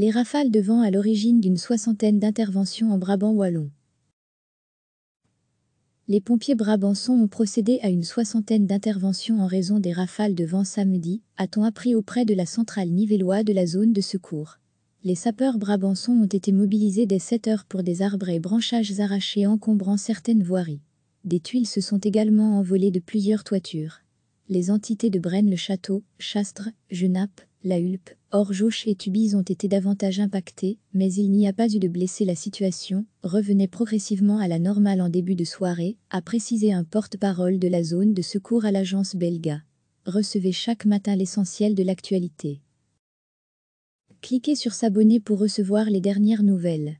les rafales de vent à l'origine d'une soixantaine d'interventions en Brabant wallon. Les pompiers brabançons ont procédé à une soixantaine d'interventions en raison des rafales de vent samedi, a-t-on appris auprès de la centrale nivelloise de la zone de secours. Les sapeurs brabançons ont été mobilisés dès 7 heures pour des arbres et branchages arrachés encombrant certaines voiries. Des tuiles se sont également envolées de plusieurs toitures. Les entités de Braine-le-Château, Chastre, Genappe, la Hulpe, Orjoch et Tubize ont été davantage impactés, mais il n'y a pas eu de blessés. La situation revenait progressivement à la normale en début de soirée, a précisé un porte-parole de la zone de secours à l'agence belga. Recevez chaque matin l'essentiel de l'actualité. Cliquez sur s'abonner pour recevoir les dernières nouvelles.